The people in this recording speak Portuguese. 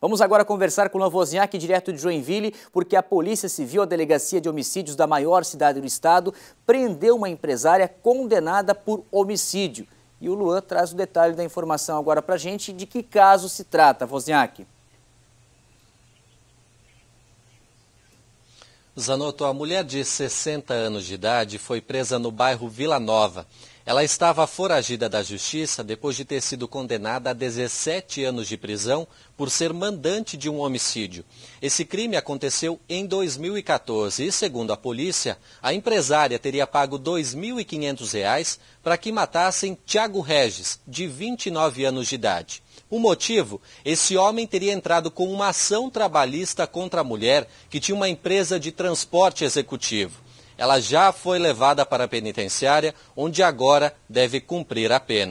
Vamos agora conversar com o Lavozniak, direto de Joinville, porque a Polícia Civil, a Delegacia de Homicídios da maior cidade do estado, prendeu uma empresária condenada por homicídio. E o Luan traz o detalhe da informação agora para a gente de que caso se trata, Vozniak. Zanotto, a mulher de 60 anos de idade foi presa no bairro Vila Nova. Ela estava foragida da justiça depois de ter sido condenada a 17 anos de prisão por ser mandante de um homicídio. Esse crime aconteceu em 2014 e, segundo a polícia, a empresária teria pago R$ 2.500 para que matassem Tiago Regis, de 29 anos de idade. O motivo? Esse homem teria entrado com uma ação trabalhista contra a mulher que tinha uma empresa de transporte executivo. Ela já foi levada para a penitenciária, onde agora deve cumprir a pena.